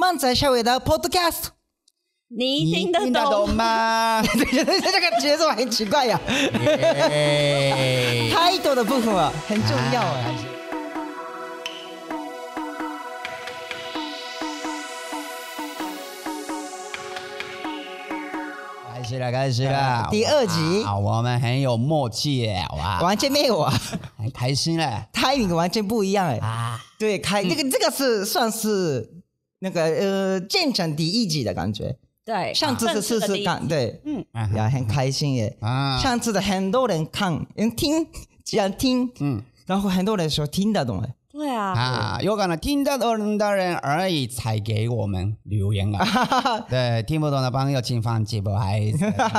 万载小伟的 Podcast，你听得懂吗？这个节奏很奇怪呀。太多的部分了，很重要啊。开始了，开始了，第二集。好，我们很有默契耶，哇，完全没有啊，很开心嘞，开与完全不一样哎。啊，对，开这个这个是算是。那个呃，见证第一集的感觉，对，上次是试试看，对，嗯，也很开心耶。啊，上次的很多人看，嗯，听，想听，嗯，然后很多人说听得懂。对啊。啊，有可能听得懂的人而已才给我们留言啊。对，听不懂的朋友请放弃吧，还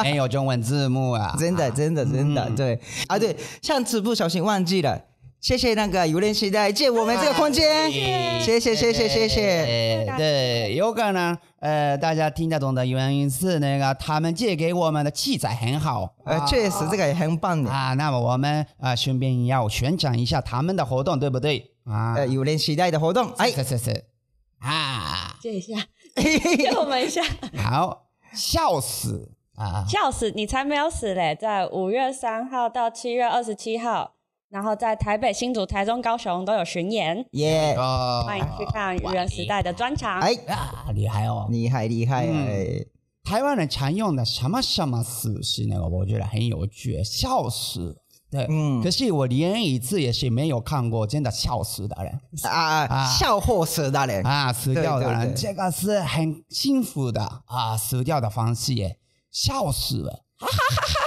没有中文字幕啊。真的，真的，真的，对。啊，对，上次不小心忘记了。谢谢那个有人期待借我们这个空间，谢谢谢谢谢谢。对，有可呢，呃，大家听得懂的原因是那个他们借给我们的器材很好，呃，确实这个也很棒的啊。那么我们啊，顺便要宣传一下他们的活动，对不对？啊，有人期待的活动，哎，是是是，啊，借一下，借我们一下，好，笑死啊，笑死，你才没有死嘞，在五月三号到七月二十七号。然后在台北、新竹、台中、高雄都有巡演，耶！欢迎去看愚人时代的专场。哎，厉害哦，厉害厉害！台湾人常用的什么什么死是那个，我觉得很有趣，笑死！对，嗯。可是我连一次也是没有看过真的笑死的人啊，笑死的人啊，死掉的人，这个是很幸福的啊，死掉的方式耶，笑死！了，哈哈哈哈。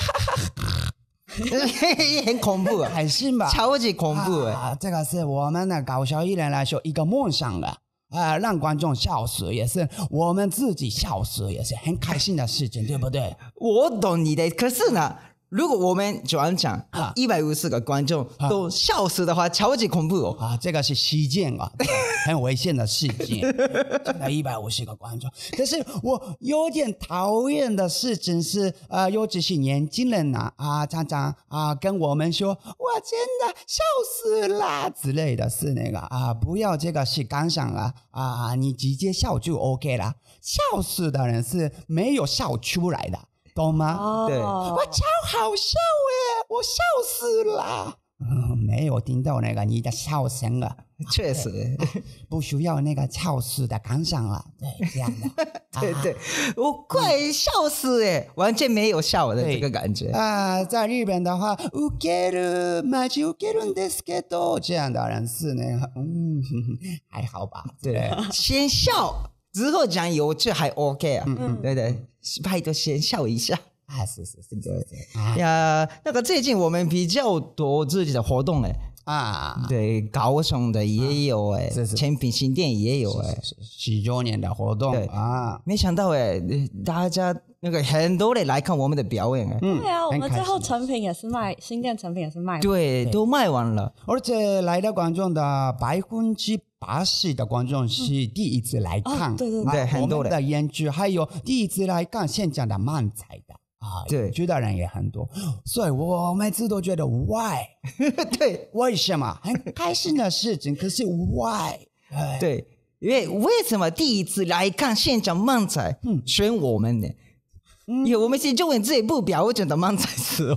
很恐怖，开心吧？超级恐怖！啊，这个是我们的搞笑艺人来说一个梦想了，啊，让观众笑死也是，我们自己笑死也是很开心的事情，对不对？我懂你的，可是呢？如果我们讲讲，一百五十个观众都笑死的话，超级恐怖啊！这个是事件啊，很危险的事件。一百五十个观众，可是我有点讨厌的事情是，呃，尤其是年轻人呐，啊，常常啊跟我们说，我真的笑死啦之类的，是那个啊，不要这个是感想啦，啊，你直接笑就 OK 了，笑死的人是没有笑出来的。懂吗？对，我超好笑耶，我笑死了。嗯，没有听到那个你的笑声啊，确实不需要那个笑死的感想了。对，这样的，对对，我快笑死哎，完全没有笑的这个感觉。啊，在日本的话，受けるマジ受けるんですけど，这样的然是那个，嗯，还好吧。对，先笑之后讲有趣还 OK 啊。嗯嗯，对对。派都先笑一下啊！是是是对。呀。那个最近我们比较多自己的活动哎啊，对，高雄的也有哎，成品新店也有哎，十周年的活动啊，没想到哎，大家那个很多的来看我们的表演哎。对啊，我们最后成品也是卖，新店成品也是卖，对，都卖完了，而且来到观众的百分之。华西的观众是第一次来看，对对对，很多的。的演剧还有第一次来看现场的漫彩的啊，对，的人也很多，所以我每次都觉得 why，对，为什么很开心的事情，可是 why，对，因为为什么第一次来看现场漫彩选我们呢？因为我们是就文自己目标，我觉得漫彩是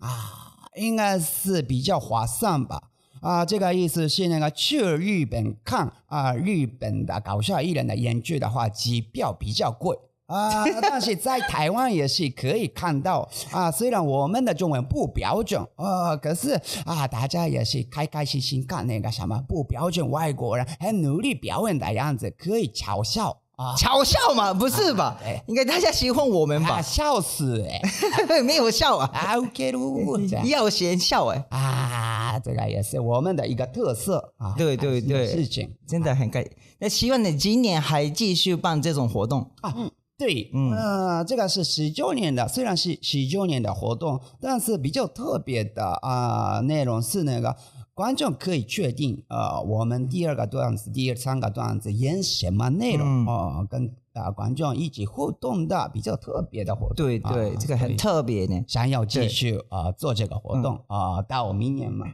啊，应该是比较划算吧。啊，这个意思，是那个去日本看啊，日本的搞笑艺人的演出的话，机票比较贵啊，但是在台湾也是可以看到啊，虽然我们的中文不标准啊，可是啊，大家也是开开心心看那个什么不标准外国人，很努力表演的样子，可以嘲笑。啊，嘲笑嘛？不是吧？应该大家喜欢我们吧？笑死，哎，没有笑啊，，OK 要先笑哎。啊，这个也是我们的一个特色啊。对对对，事情真的很以。那希望你今年还继续办这种活动啊。嗯，对，嗯，这个是十九年的，虽然是十九年的活动，但是比较特别的啊，内容是那个。观众可以确定，呃，我们第二个段子、第三个段子演什么内容哦？跟啊观众一起互动的比较特别的活动。对对，这个很特别呢，想要继续啊做这个活动啊，到明年吗？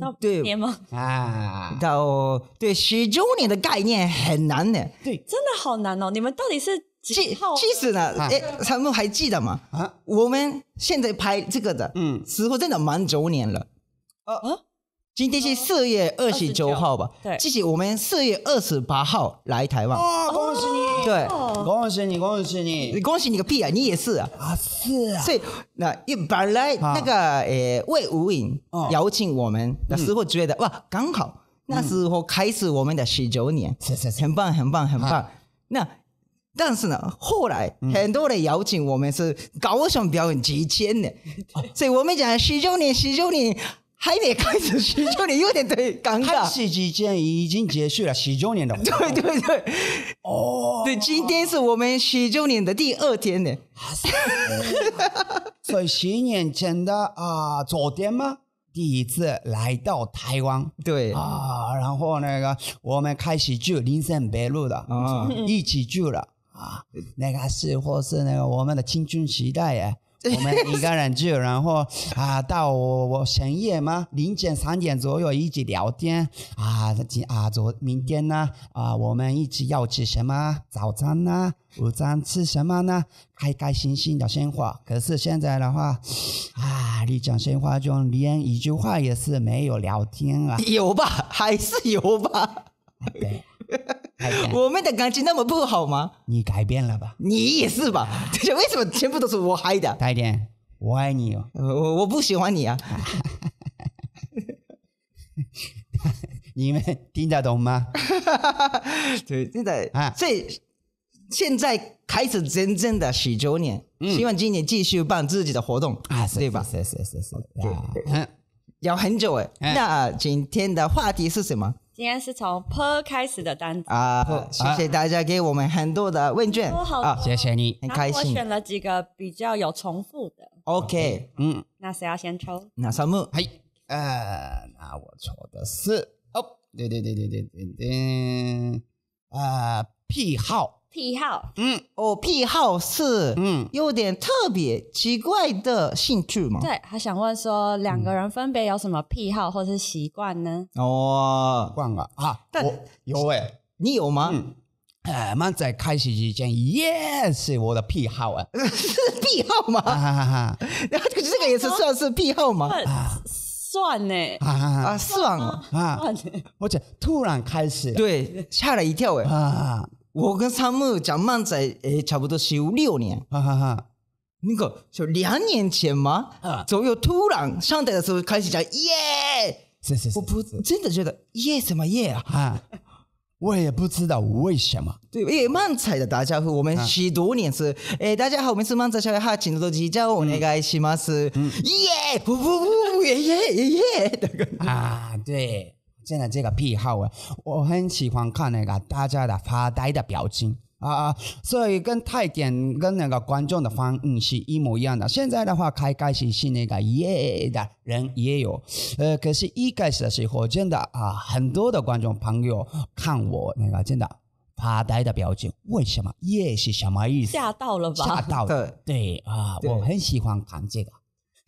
到对年吗？啊，到对十九年的概念很难的。对，真的好难哦！你们到底是几号？其实呢？哎，他们还记得吗？啊，我们现在拍这个的，嗯，时候真的蛮九年了。啊啊。今天是四月二十九号吧？对，这是我们四月二十八号来台湾。哦，恭喜你！对，恭喜你，恭喜你，恭喜你个屁啊！你也是啊，是啊。所以那一本来那个诶，魏无影邀请我们的时候，觉得哇，刚好那时候开始我们的十九年，很棒，很棒，很棒。那但是呢，后来很多人邀请我们是高上表演几千的，所以我们讲十九年，十九年。还没开始十周年，有点对尴尬。七周年已经结束了，十周年的。对对对，哦，对，今天是我们十周年的第二天呢。哈哈哈在年前的啊昨天吗？第一次来到台湾，对啊，然后那个我们开始住林森北路的，一起住了啊，那个是或是那个我们的青春时代耶。我们一个人住，然后啊，到我我深夜嘛，凌晨三点左右一起聊天啊，今啊昨明天呢啊，我们一起要吃什么早餐呢？午餐吃什么呢？开开心心的生活。可是现在的话啊，你讲生活中连一句话也是没有聊天啊，有吧？还是有吧？对。我们的感情那么不好吗？你改变了吧？你也是吧？为什么全部都是我嗨的？大一点，我爱你。我我不喜欢你啊！你们听得懂吗？对的啊，以现在开始真正的十周年，希望今年继续办自己的活动啊，对吧？是是是是是，要很久哎。那今天的话题是什么？今天是从 per 开始的单子啊，谢谢大家给我们很多的问卷，啊，谢谢你，很开心。我选了几个比较有重复的，OK，嗯，那谁要先抽，那三木，嘿，呃，那我抽的是，哦，对对对对对对对，呃，癖好。癖好，嗯，哦，癖好是，嗯，有点特别奇怪的兴趣嘛。对，还想问说两个人分别有什么癖好或是习惯呢？哦，习惯啊，但有哎，你有吗？哎，蛮在开始之前，yes，我的癖好啊，是癖好吗？哈哈哈，然后 这个也是算是癖好吗？算呢，啊啊，算啊，而且突然开始，对，吓了一跳哎，啊。我跟三木讲漫仔，诶，差不多修六年。哈哈哈，那个就两年前嘛，左右突然上台的时候开始讲耶。是是是。我不真的觉得耶什么耶啊，我也不知道为什么。对，耶漫仔的大家呼。我们十多年是，诶大家好，我们是漫仔小哈，请多多指教，我お願いします。耶！不不不不耶耶耶耶的啊，对。现在这个癖好啊，我很喜欢看那个大家的发呆的表情啊啊！所以跟泰典跟那个观众的反应是一模一样的。现在的话，开开始是那个耶的人也有，呃，可是，一开始的时候，真的啊，很多的观众朋友看我那个真的发呆的表情，为什么耶是什么意思？吓到了吧？吓到了，对啊，我很喜欢看这个。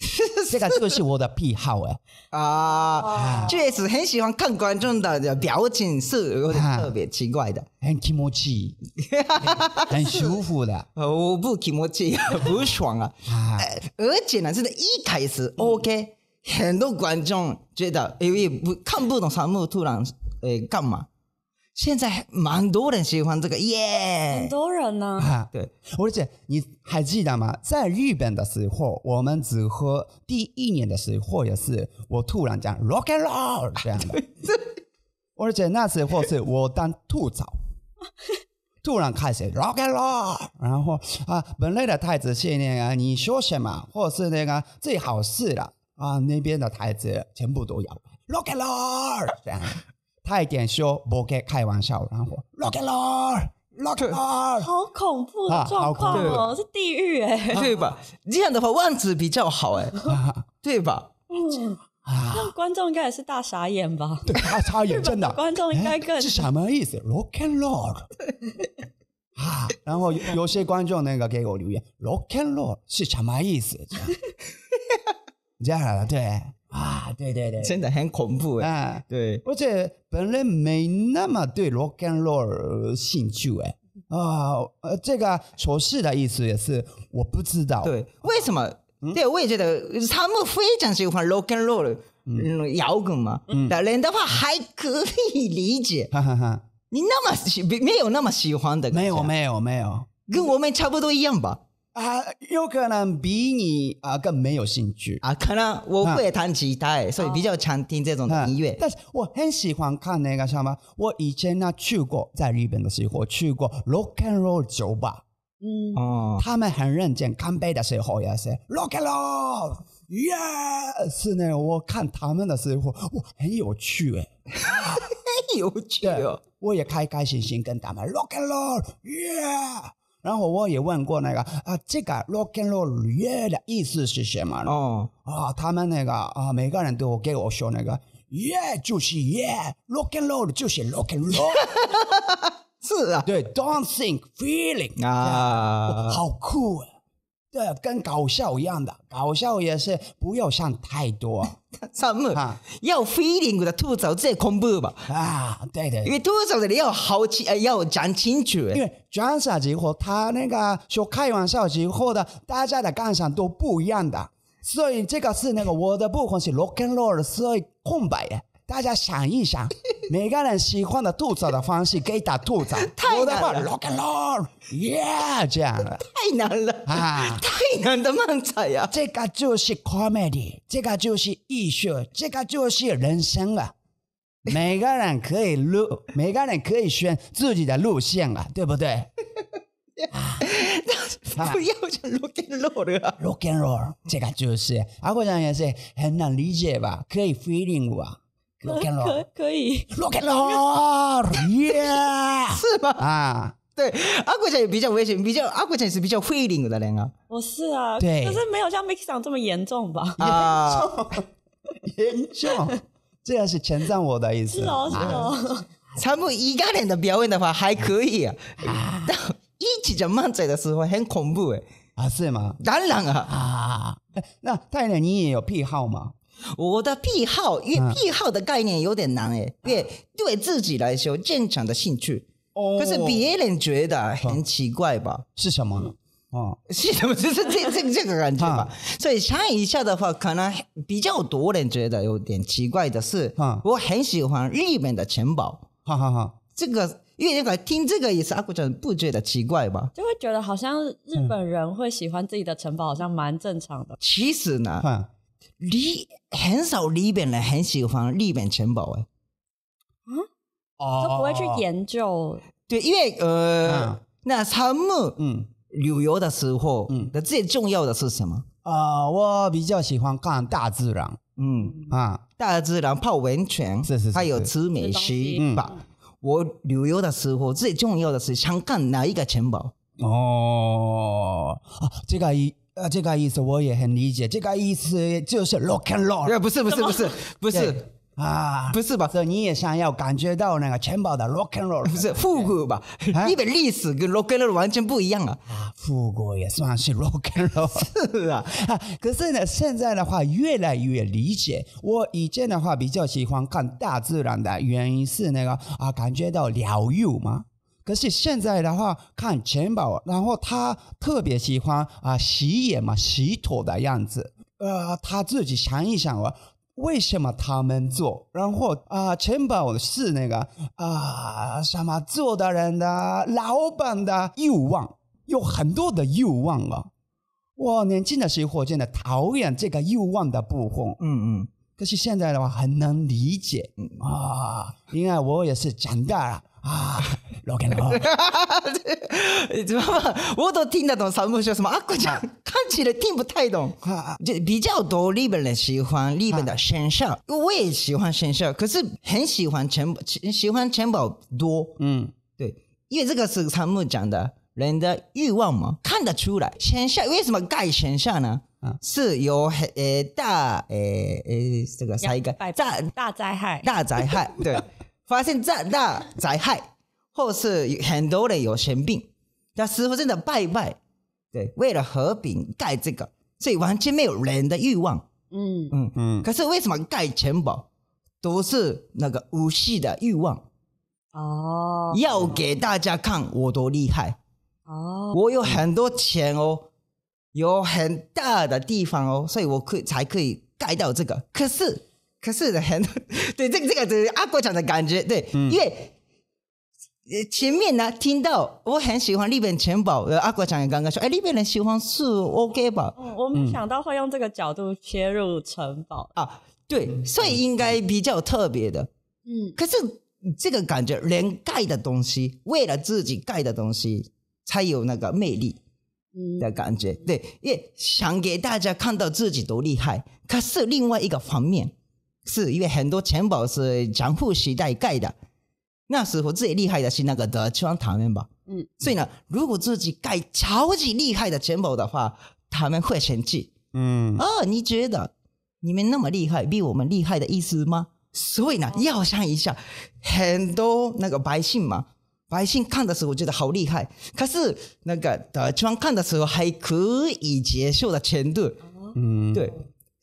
这个就是我的癖好哎，啊，确实很喜欢看观众的表情，是有点特别奇怪的，很寂寞气，很舒服的。我不寂寞气，不 爽啊。而且呢，真的，一开始 OK，很多观众觉得，因不看不懂，三木突然，诶干嘛？现在蛮多人喜欢这个耶，很多人呢。啊，对，而且你还记得吗？在日本的时候，我们只喝第一年的水，或者是我突然讲 rock and roll 这样的。而且那时候是我当吐槽，突然开始 rock and roll，然后啊，本来的太子系列啊，你说什么，或是那个最好是的啊，那边的太子全部都要 rock and roll 这样。太监说：“不给开玩笑，然后说 “lock a t d roll, o c k a t d r o 好恐怖的状况哦，是地狱哎，对吧？这样的话万子比较好哎，对吧？嗯，啊，观众应该也是大傻眼吧？对，大傻眼，真的。观众应该更是什么意思？lock a t l roll，啊，然后有些观众那个给我留言，“lock a t l roll” 是什么意思？这样 对。啊，对对对，真的很恐怖哎。对，而且本人没那么对 rock and roll 兴趣哎。啊，呃，这个手势的意思也是我不知道。对，为什么？对，我也觉得他们非常喜欢 rock and roll 摇滚嘛。嗯。的人的话还可以理解。哈哈哈。你那么喜，没有那么喜欢的。没有，没有，没有，跟我们差不多一样吧。啊，有可能比你啊更没有兴趣啊。可能我会弹吉他，所以比较常听这种音乐。但是我很喜欢看那个什么，我以前呢去过，在日本的时候去过 rock and roll 酒吧。嗯，哦，他们很认真，干杯的时候也是 r o c k and roll，yeah。是呢，我看他们的时候，我很有趣哎，有趣。我也开开心心跟他们 rock and roll，yeah。然后我也问过那个啊，这个 rock and roll yeah 的意思是什么？哦啊，他们那个啊，每个人都给我说那个 yeah 就是 yeah，rock and roll 就是 rock and roll，是啊，对，d o n t t h i n k feeling 啊，好酷啊！对，跟搞笑一样的，搞笑也是不要想太多，什 么？要 feeling，给他吐槽最恐怖吧？啊，对对。因为吐槽的你要好清，要讲清楚。因为装傻之后，他那个说开玩笑，之后的大家的感想都不一样的，所以这个是那个我的部分是 rock and roll，所以空白的。大家想一想，每个人喜欢的吐槽的方式，可以打吐槽，我的话 rock and roll，yeah，这样太难了啊，太难的漫才啊！这个就是 comedy，这个就是艺术，这个就是人生啊。每个人可以路，每个人可以选自己的路线啊，对不对？不要讲 rock and roll 啊，rock and roll，这个就是。阿国讲也是很难理解吧？可以 feeling 吧？Rock and 落肩 l 可以。roll，Yeah，是吧？啊，对，阿国姐也比较危险，比较阿国姐是比较费力的，那个。我是啊，对，可是没有像 Miki 长这么严重吧？严重，严重，这样是称赞我的意思。是哦，是哦。他们一个人的表演的话还可以，啊，但一起讲漫嘴的时候很恐怖哎。啊是吗？当然啊。啊，那泰太你也有癖好吗？我的癖好，因为癖好的概念有点难因对，对自己来说正常的兴趣，哦，可是别人觉得很奇怪吧？是什么？哦，是什么？就是这这这个感觉吧。所以猜一下的话，可能比较多人觉得有点奇怪的是，我很喜欢日本的城堡，哈哈哈。这个因为个听这个也是阿古真不觉得奇怪吧？就会觉得好像日本人会喜欢自己的城堡，好像蛮正常的。其实呢，你很少，日本人很喜欢日本城堡，哎，嗯，哦，都不会去研究。对，因为呃，那他们嗯旅游的时候，嗯，那最重要的是什么？啊，我比较喜欢看大自然，嗯啊，大自然泡温泉，是是，还有吃美食吧。我旅游的时候最重要的是想看哪一个城堡？哦，啊，这个。呃，这个意思我也很理解。这个意思就是 rock and roll。不是不是不是不是啊，不是吧？以你也想要感觉到那个城堡的 rock and roll。不是复古吧？因为历史跟 rock and roll 完全不一样了。啊，复古也算是 rock and roll。是啊，啊，可是呢，现在的话越来越理解。我以前的话比较喜欢看大自然的原因是那个啊，感觉到疗愈吗？可是现在的话，看钱宝，然后他特别喜欢啊，洗眼嘛，洗头的样子。呃，他自己想一想啊，为什么他们做？然后啊，钱宝是那个啊，什么做的人的老板的欲望，有很多的欲望啊。我年轻的时候真的讨厌这个欲望的部分。嗯嗯。可是现在的话，很能理解。嗯啊，因为我也是长大了。啊，老干的哥。这嘛，沃德蒂纳德的三木教什么阿古讲，看起来听不太懂。就比较多日本人喜欢日本的神社，我也喜欢神社，可是很喜欢城喜欢城堡多。嗯，对。因为这个是草木讲的，人的欲望嘛，看得出来。神社为什么盖神社呢？啊。是有很呃大呃呃这个灾灾大灾害大灾害对。发现战大灾害，或是很多人有神病，那师傅真的拜拜。对，为了和平盖这个，所以完全没有人的欲望。嗯嗯嗯。可是为什么盖城堡都是那个武士的欲望？哦。要给大家看我多厉害。哦。我有很多钱哦，有很大的地方哦，所以我可才可以盖到这个。可是。可是很 对，这个这个个阿国讲的感觉，对，因为前面呢听到我很喜欢日本城堡，阿国讲也刚刚说，哎，日本人喜欢是 OK 吧？嗯，我们想到会用这个角度切入城堡啊，对，所以应该比较特别的，嗯。可是这个感觉，连盖的东西，为了自己盖的东西才有那个魅力的感觉，对，也想给大家看到自己多厉害，可是另外一个方面。是因为很多钱包是江户时代盖的，那时候最厉害的是那个德川他们吧。嗯，所以呢，如果自己盖超级厉害的钱包的话，他们会生气。嗯，啊，你觉得你们那么厉害，比我们厉害的意思吗？所以呢，要想一下，很多那个百姓嘛，百姓看的时候觉得好厉害，可是那个德川看的时候还可以接受的程度。嗯，对。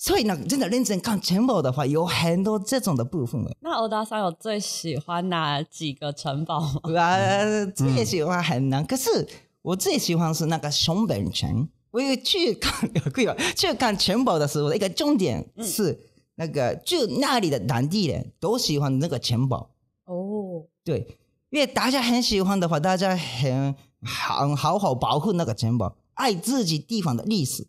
所以呢，真的认真看城堡的话，有很多这种的部分那欧大山有最喜欢哪几个城堡吗？呃、最喜欢很难，可是我最喜欢是那个熊本城。我有去看，有去去看城堡的时候，一个重点是那个，就那里的当地人都喜欢那个城堡。哦，对，因为大家很喜欢的话，大家很很好好保护那个城堡，爱自己地方的历史，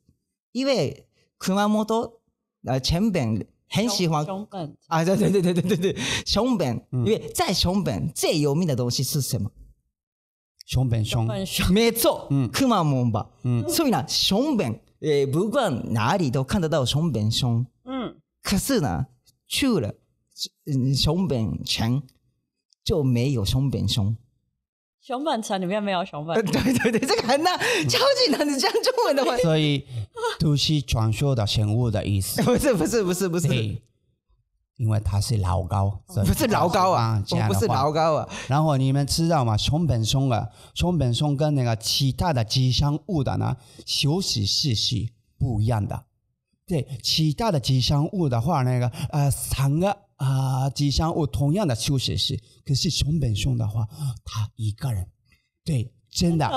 因为库马摩多。呃，熊本很喜欢熊本啊，对对对对对对对，熊本，因为在熊本最有名的东西是什么？熊本熊，没错，嗯，熊本嘛，嗯，所以呢，熊本诶不管哪里都看得到熊本熊，嗯，可是呢，去了熊熊本城就没有熊本熊，熊本城里面没有熊本，对对对，这个很难，超级难，你讲中文的话，所以。都是传说的生物的意思。不是不是不是不是，因为它是老高，不是老高啊，不是老高啊。然后你们知道吗？熊本松啊，熊本松跟那个其他的吉祥物的呢，休息室是不一样的。对，其他的吉祥物的话，那个呃三个呃吉祥物同样的休息室，可是熊本松的话，他一个人，对。真的，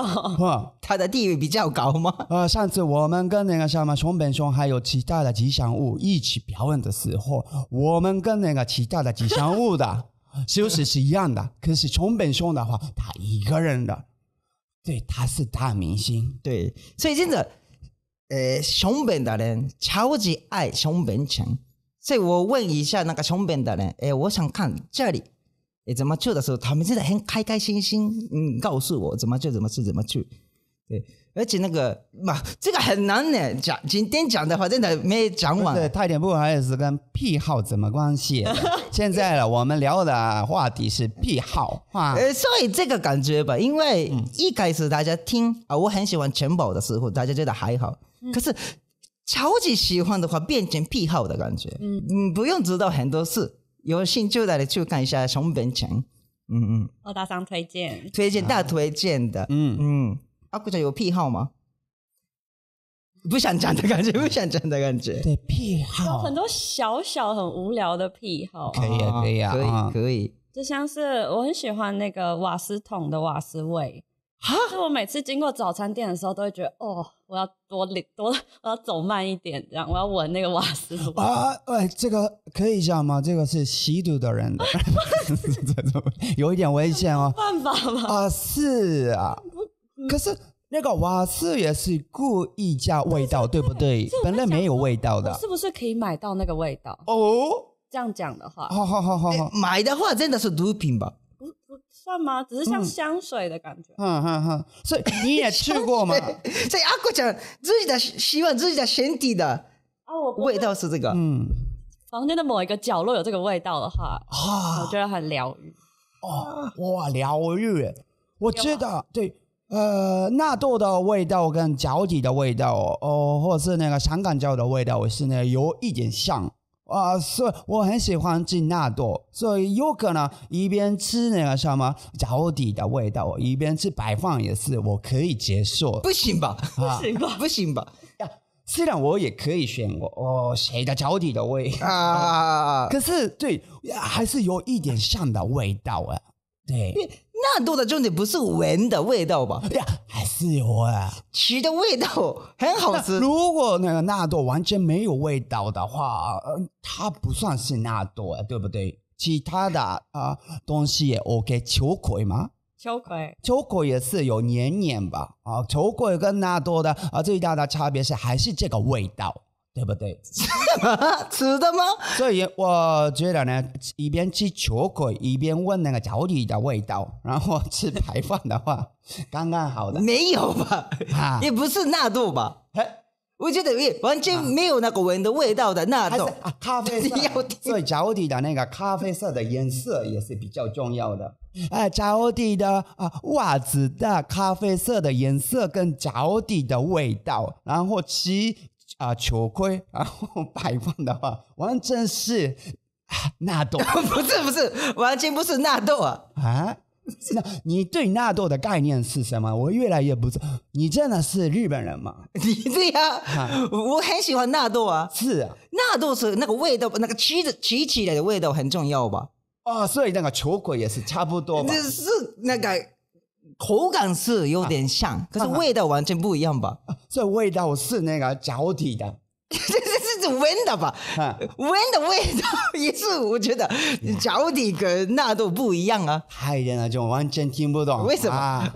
他的地位比较高吗？呃，上次我们跟那个什么熊本熊还有其他的吉祥物一起表演的时候，我们跟那个其他的吉祥物的 休息是一样的，可是熊本熊的话，他一个人的，对，他是大明星，对，所以真的，呃，熊本的人超级爱熊本城，所以我问一下那个熊本的人，诶，我想看这里。哎，怎么去的时候，他们真的很开开心心。嗯，告诉我怎么去，怎么去，怎么去。对，而且那个，嘛，这个很难呢。讲今天讲的话，真的没讲完。对，太点不好意思，跟癖好怎么关系？现在我们聊的话题是癖好。呃，所以这个感觉吧，因为一开始大家听啊，我很喜欢城堡的时候，大家觉得还好。可是超级喜欢的话，变成癖好的感觉。嗯，不用知道很多事。有兴趣的你去看一下熊本城。嗯嗯。二大商推荐，推荐大推荐的，嗯嗯。阿姑仔有癖好吗？不想讲的感觉，不想讲的感觉。对癖好。有很多小小很无聊的癖好。可以啊，可以啊，可以。就像是我很喜欢那个瓦斯桶的瓦斯味。啊！我每次经过早餐店的时候，都会觉得哦，我要多领多，我要走慢一点，这样我要闻那个瓦斯 啊，喂，这个可以讲吗？这个是吸毒的人，有一点危险哦。犯法吗？啊，是啊。可是那个瓦斯也是故意加味道，对不对？本来没有味道的。是不是可以买到那个味道？哦，这样讲的话，好好好好好，买的话真的是毒品吧？算吗？只是像香水的感觉。嗯嗯嗯，所以你也吃过吗？所以阿哥讲自己的洗碗、自己的身体的啊，味道是这个。嗯，房间的某一个角落有这个味道的话，啊，我觉得很疗愈。哦，哇，疗愈，我知道，对，呃，纳豆的味道跟脚底的味道，哦，或是那个香港脚的味道，我是呢有一点像。啊，以我很喜欢吃纳朵，所以有可能一边吃那个什么脚底的味道，一边吃白饭也是，我可以接受，不行吧？不行吧？不行吧？呀，虽然我也可以选我，哦谁的脚底的味啊？可是对，还是有一点像的味道啊，对。纳豆的重点不是闻的味道吧？呀，还是有啊，吃的味道很好吃。如果那个纳豆完全没有味道的话，它不算是纳豆，对不对？其他的啊东西，也 OK，秋葵吗？秋葵，秋葵也是有黏黏吧？啊，秋葵跟纳豆的啊最大的差别是还是这个味道。对不对？吃的吗？所以我觉得呢，一边吃巧克力，一边问那个脚底的味道，然后吃排饭的话，刚刚好的。没有吧？啊，也不是那度吧？我觉得也完全没有那个闻的味道的那种咖啡色。所以脚底的那个咖啡色的颜色也是比较重要的。哎，脚底的袜子的咖啡色的颜色跟脚底的味道，然后其啊，球盔，然后摆放的话，完全是纳豆。不是不是，完全不是纳豆啊！啊，那，你对纳豆的概念是什么？我越来越不道。你真的是日本人吗？你对呀，我很喜欢纳豆啊。是啊，纳豆是那个味道，那个吃的吃起来的味道很重要吧？哦，所以那个球棍也是差不多吧？是那个。口感是有点像，可是味道完全不一样吧？这 味道是那个脚底的，这 这是温闻的吧？闻的味道也是，我觉得脚底跟那都不一样啊。太人那种完全听不懂，为什么？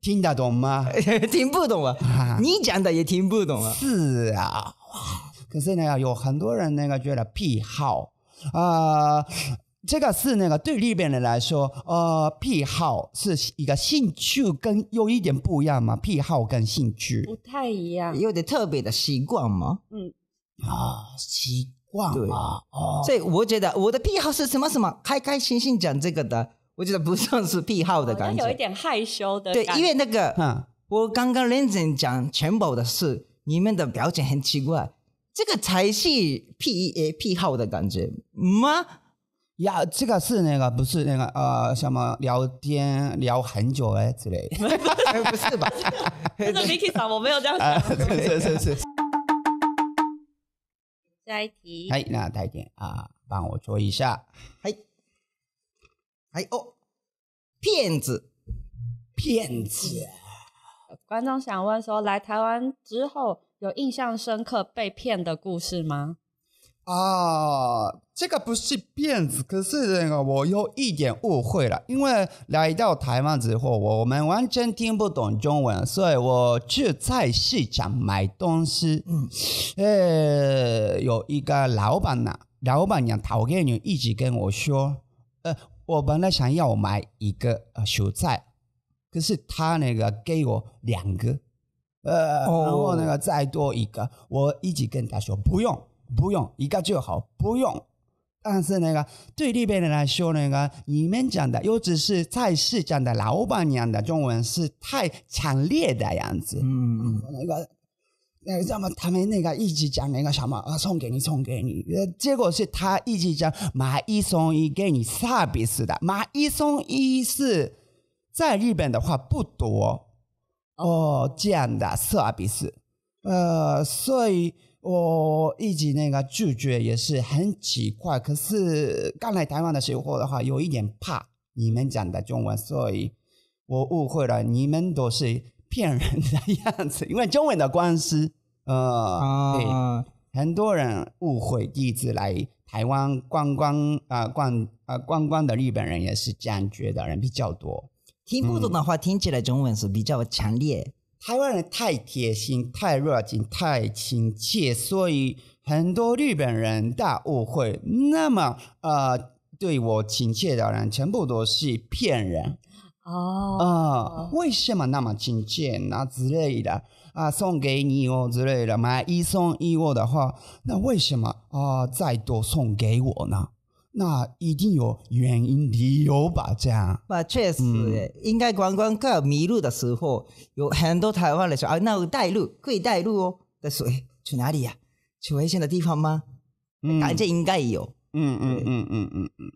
听得懂吗？听不懂啊！你讲的也听不懂啊！是啊，哇！可是呢，有很多人那个觉得癖好啊。这个是那个对日本人来说，呃，癖好是一个兴趣，跟有一点不一样嘛。癖好跟兴趣不太一样，有点特别的习惯嘛。嗯，啊，习惯啊，哦，所以我觉得我的癖好是什么什么，开开心心讲这个的，我觉得不算是癖好的感觉，有一点害羞的。对，因为那个，嗯，我刚刚认真讲全部的事，你们的表情很奇怪，这个才是癖诶癖好的感觉吗？呀，这个是那个，不是那个，呃，什么聊天聊很久哎之类，不是吧？这个 Miki 嫂，我没有这样啊，是是是下一题。哎，那大电啊，帮我做一下。哎，哎哦，骗子，骗子。观众想问说，来台湾之后有印象深刻被骗的故事吗？啊，这个不是骗子，可是那个我有一点误会了。因为来到台湾之后，我们完全听不懂中文，所以我去菜市场买东西。嗯，呃，有一个老板娘，老板娘讨给你一直跟我说：“呃，我本来想要买一个蔬菜，可是他那个给我两个，呃，然后那个再多一个，我一直跟他说不用。”不用一个就好，不用。但是那个对那边人来说，那个你们讲的，尤其是菜市讲的老板娘的中文是太强烈的样子。嗯，那个，那么他们那个一直讲那个什么，送给你，送给你。结果是他一直讲买一送一给你啥比斯的？买一送一是在日本的话不多哦，这样的啥比斯。呃，所以。我一直那个拒绝也是很奇怪，可是刚来台湾的时候的话，有一点怕你们讲的中文，所以我误会了你们都是骗人的样子，因为中文的关系，呃，对，很多人误会。第一次来台湾观光啊，逛啊观光的日本人也是这样觉得，人比较多。听不懂的话，听起来中文是比较强烈。台湾人太贴心、太热情、太亲切，所以很多日本人大误会。那么，呃，对我亲切的人全部都是骗人。哦，啊，为什么那么亲切那之类的啊，送给你哦之类的，买一送一哦的话，那为什么啊再多送给我呢？那一定有原因理由吧，这样。那确实，应该观光客迷路的时候，有很多台湾人说：“啊，那我带路，可以带路哦。”他说：“去哪里呀？去危险的地方吗？”感觉应该有。嗯嗯嗯嗯嗯嗯。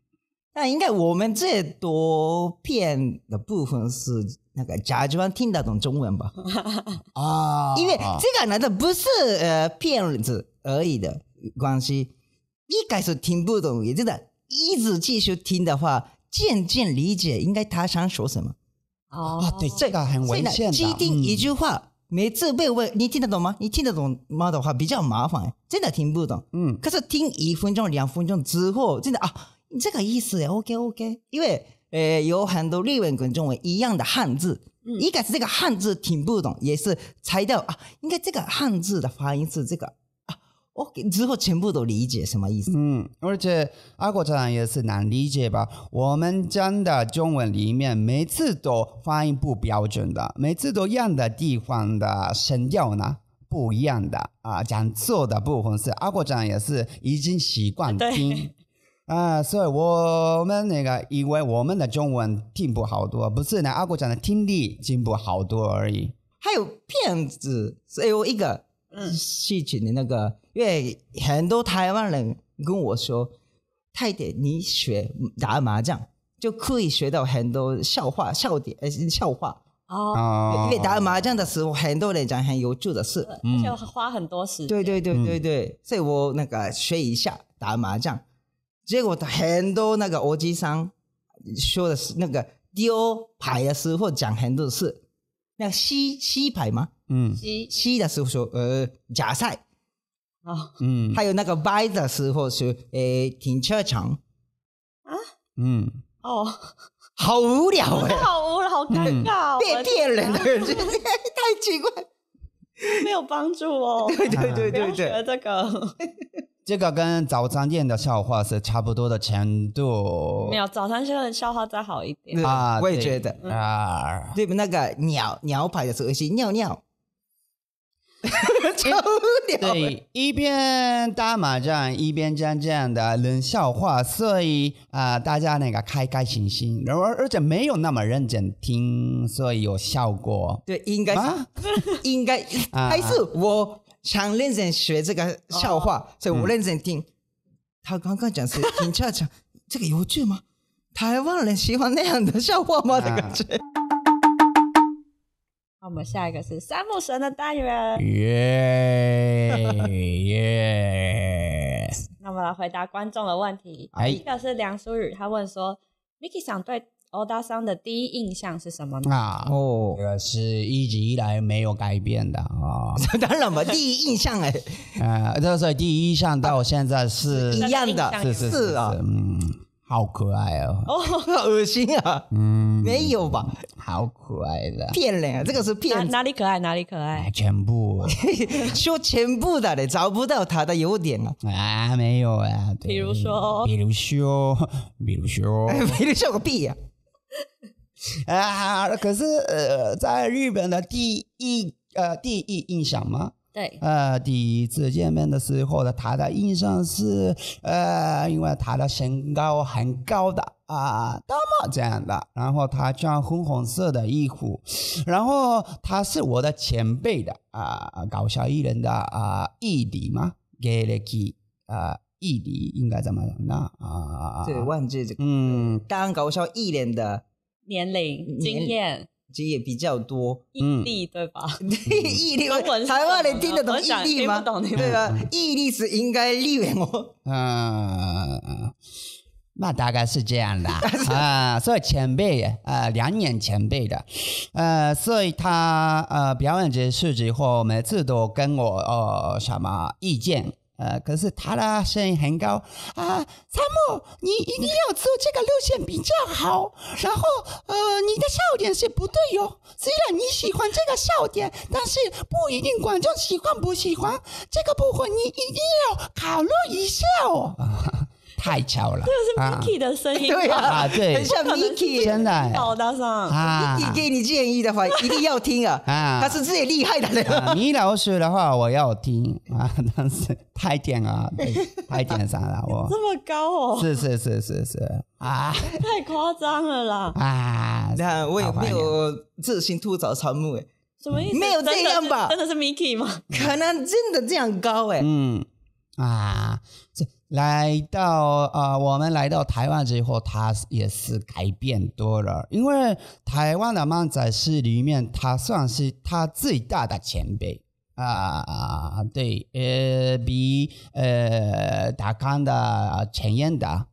那应该我们这多片的部分是那个假装听得懂中文吧？啊，因为这个难道不是呃骗子而已的关系？一开始听不懂，也真的。一直继续听的话，渐渐理解应该他想说什么。哦，对，这个很危险的。记定一句话，每次被问，你听得懂吗？你听得懂吗？的话比较麻烦，真的听不懂。嗯。可是听一分钟、两分钟之后，真的啊，你这个意思，OK，OK。因为呃，有很多日文跟中文一样的汉字，一开始这个汉字听不懂，也是猜到啊，应该这个汉字的发音是这个。我之后全部都理解什么意思。嗯，而且阿国家长也是难理解吧？我们讲的中文里面，每次都发音不标准的，每次都一样的地方的声调呢不一样的啊，讲错的部分是阿国家长也是已经习惯听，啊，所以我们那个以为我们的中文进步好多，不是呢，阿国家长的听力进步好多而已。还有骗子所以我一个嗯戏曲的那个。因为很多台湾人跟我说，泰迪，你学打麻将就可以学到很多笑话、笑点、呃笑话。哦。因为打麻将的时候，很多人讲很有趣的事。就花很多时。对对对对对，所以我那个学一下打麻将，结果很多那个欧吉桑说的是那个丢牌的时候讲很多事，那吸吸牌吗？嗯。吸吸的时候说呃假赛。啊，嗯，还有那个歪的时候是诶停车场，啊，嗯，哦，好无聊哎，好无聊，好尴尬，别骗人，对，太奇怪，没有帮助哦，对对对对对，这个 这个跟早餐店的笑话是差不多的程度，没有早餐店的笑话再好一点啊，我也觉得啊，对那个鸟鸟牌的时候是尿尿。抽 掉。对，一边打麻将，一边讲这样的冷笑话，所以啊，大家那个开开心心，而而且没有那么认真听，所以有效果。对，应该是，应该还是我想认真学这个笑话，所以我认真听。他刚刚讲是听车场，这个有趣吗？台湾人喜欢那样的笑话吗？那个句。那我们下一个是三木神的单元，耶耶。那我们来回答观众的问题。第一个是梁书宇，他问说，Miki 想对欧 d 桑的第一印象是什么呢？啊哦，这个是一直以来没有改变的啊。当然嘛，第一印象哎，呃，就是第一印象到现在是一样的，是是是啊，嗯。好可爱哦！哦，恶心啊！嗯，没有吧？好可爱的，骗人啊！这个是骗，哪里可爱哪里可爱，全部 说全部的嘞，找不到他的优点了啊！没有啊，比如说，比如说，比如说，比如说个屁啊！啊，可是呃，在日本的第一呃第一印象吗？对，呃，第一次见面的时候呢，他的印象是，呃，因为他的身高很高的啊，大帽这样的，然后他穿粉红色的衣服，然后他是我的前辈的啊，搞笑艺人的啊，艺迪嘛，geleki 啊，艺迪应该怎么讲呢啊啊啊，对，忘记这个，嗯，当搞笑艺人的年龄经验。也比较多，毅力对吧？毅力，台湾人听得懂毅力吗？对吧？毅力是应该力量哦。嗯，那大概是这样的 啊，所以前辈，呃，两年前辈的，呃，所以他呃，表演结束之后，每次都跟我呃什么意见。呃，可是他的声音很高啊，参谋，你一定要走这个路线比较好。然后，呃，你的笑点是不对哟。虽然你喜欢这个笑点，但是不一定观众喜欢不喜欢。这个部分你一定要考虑一下哦。太巧了，这是 m i k i 的声音，对啊，对，很像 Mickey，真的，大搭啊 Mickey 给你建议的话，一定要听啊，他是最厉害的人。米老师的话，我要听啊，但是太甜了，太甜单了，我这么高哦，是是是是是啊，太夸张了啦啊，那我也没有自信吐槽草木？哎，什么意思？没有这样吧？真的是 Mickey 吗？可能真的这样高哎，嗯啊这。来到啊，我们来到台湾之后，他也是改变多了。因为台湾的漫仔是里面，他算是他最大的前辈啊。对，呃，比呃达康的陈彦达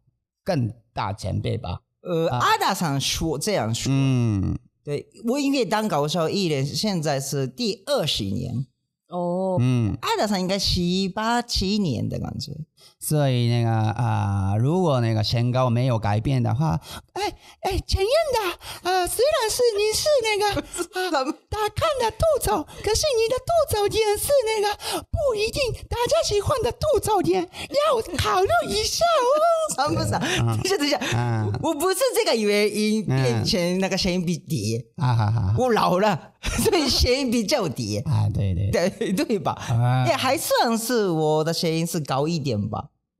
更大前辈吧。呃，阿达桑说这样说。嗯，对，我因为当搞笑艺人，现在是第二十年。哦，嗯，阿达桑应该七八七年的感觉。所以那个啊，如果那个身高没有改变的话，哎哎，前认的啊，虽然是你是那个 打看的杜总，可是你的杜总音是那个不一定大家喜欢的杜总你要考虑一下，哦。讲不是？等一下等一下，我不是这个原因变成那个声音比低，啊哈哈，我老了，所以声音比较低啊，对对对对吧？哎，还算是我的声音是高一点。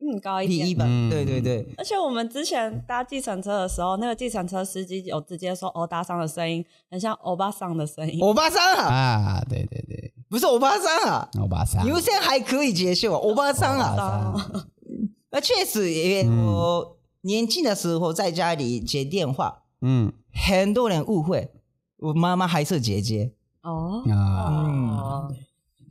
嗯，高一点。对对对，而且我们之前搭计程车的时候，那个计程车司机有直接说“欧巴桑”的声音，很像“欧巴桑”的声音。欧巴桑啊！对对对，不是欧巴桑啊！欧巴桑，有些还可以接受“欧巴桑啊”。那确实，因为我年轻的时候在家里接电话，嗯，很多人误会我妈妈还是姐姐。哦，啊，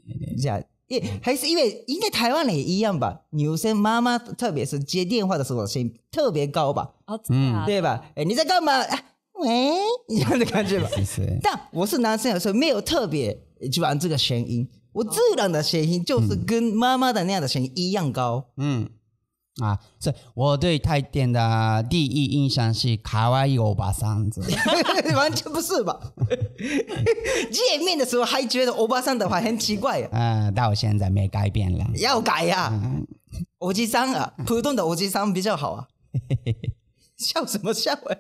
对这样。也还是因为应该台湾人也一样吧，女生妈妈特别是接电话的时候声音特别高吧，啊对吧？哎，你在干嘛？啊、喂，一样的感觉吧。但我是男生，有时候没有特别就玩这个声音，我自然的声音就是跟妈妈的那样的声音一样高。嗯。啊，是我对泰店的第一印象是可伊欧巴桑子，完全不是吧？见面的时候还觉得欧巴桑的话很奇怪，嗯，到现在没改变了。要改呀，欧吉桑啊，普通的欧吉桑比较好啊。笑什么笑哎？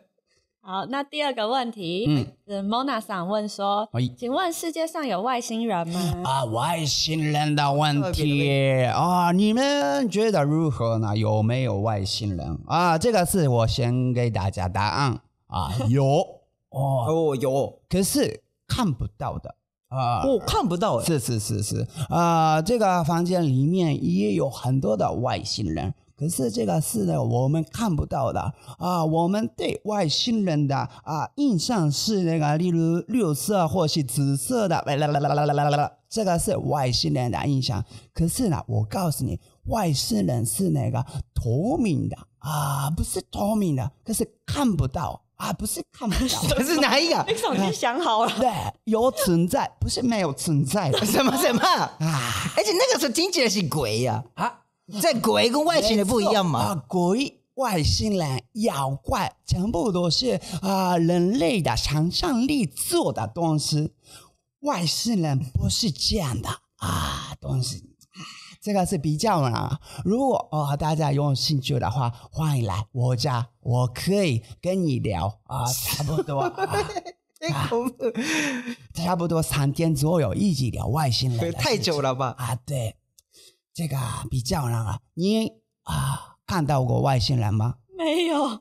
好，那第二个问题，嗯，是 Mona 想问说，请问世界上有外星人吗？啊，外星人的问题啊，你们觉得如何呢？有没有外星人啊？这个是我先给大家答案啊，有哦，有，可是看不到的啊，哦、看不到，是是是是啊，这个房间里面也有很多的外星人。可是这个是呢，我们看不到的啊。我们对外星人的啊印象是那个，例如绿色或是紫色的。这个是外星人的印象。可是呢，我告诉你，外星人是那个透明的啊，不是透明的，可是看不到啊，不是看不到。可 是哪一个？你早就想好了。对，有存在，不是没有存在。什么什么啊？而且那个候听起来是鬼呀啊。这鬼跟外星人不一样嘛？啊，鬼、外星人、妖怪，全部都是啊人类的想象力做的东西。外星人不是这样的啊东西，这个是比较难。如果哦大家有兴趣的话，欢迎来我家，我可以跟你聊啊，差不多啊，差不多，三天左右一起聊外星人，太久了吧？啊，对。这个比较难啊！你啊，看到过外星人吗？没有。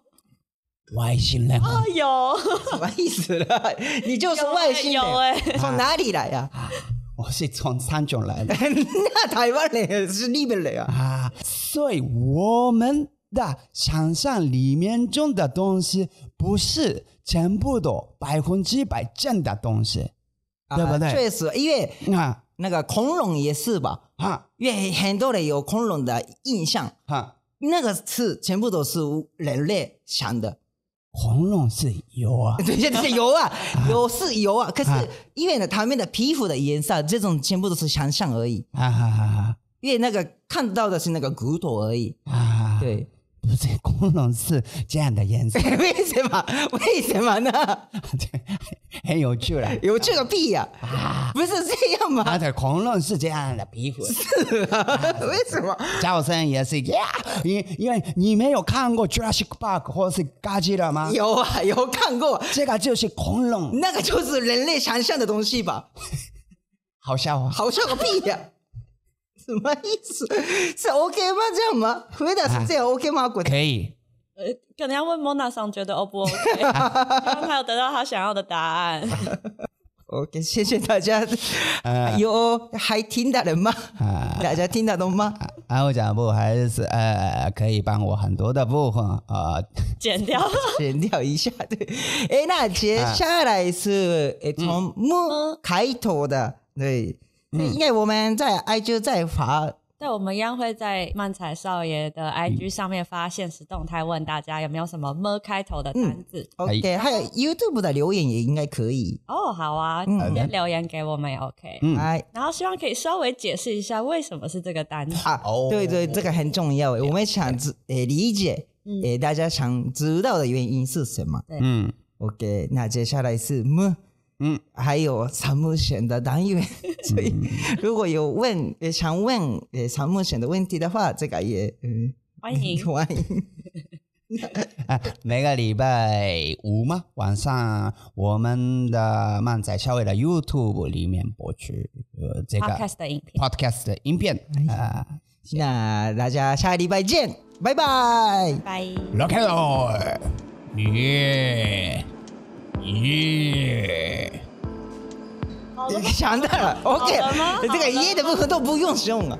外星人啊，有，什么意思呢？你就是外星人，从哪里来呀？我是从三种来的。那台湾人是那边人啊？啊，所以我们的想象里面种的东西不是全部都百分之百真的东西，对不对？确实，因为你看。那个恐龙也是吧，哈，因为很多人有恐龙的印象，哈，那个是全部都是人类想的。恐龙是油啊，对，是油啊，油 是油啊，可是因为呢，它们的皮肤的颜色，这种全部都是想象而已。哈哈哈。因为那个看到的是那个骨头而已。啊啊！对，不是恐龙是这样的颜色，为什么？为什么呢？对。很有趣了，有趣个屁呀！啊，不是这样嘛？他的恐龙是这样的皮肤，是啊，为什么？叫 声也是呀，因因为你没有看过《Jurassic Park》或是 g 者是《加 l a 吗？有啊，有看过，这个就是恐龙，那个就是人类想象的东西吧？好笑啊！好笑个屁呀！什么意思？是 OK 吗？这样吗？回答是这样 OK 吗？可以。可能要问莫娜桑觉得 O 不 O K，刚 才有得到他想要的答案。O K，谢谢大家。呃，有还听的人吗？啊，大家听得懂吗？然我讲不还是呃，可以帮我很多的部分啊，剪掉，剪掉一下对。哎，那接下来是诶从木开头的对，因为我们在 I G 在发。对，我们一样会在漫彩少爷的 IG 上面发现实动态，问大家有没有什么“么”开头的单词。OK，还有 YouTube 的留言也应该可以。哦，好啊，嗯、接留言给我们 OK。嗯，然后希望可以稍微解释一下为什么是这个单词。对对，这个很重要，我们想知诶理解诶大家想知道的原因是什么。嗯，OK，那接下来是“么”。嗯，还有长木贤的党员，所以如果有问也想问诶长木贤的问题的话，这个也欢迎欢迎。每个礼拜五嘛晚上，我们的漫仔小伟的 YouTube 里面播出呃这个 Podcast 的影片啊，那大家下个礼拜见，拜拜，拜，Rock and Roll，耶！耶。想 到了，OK，这个耶的部分都不用使用了。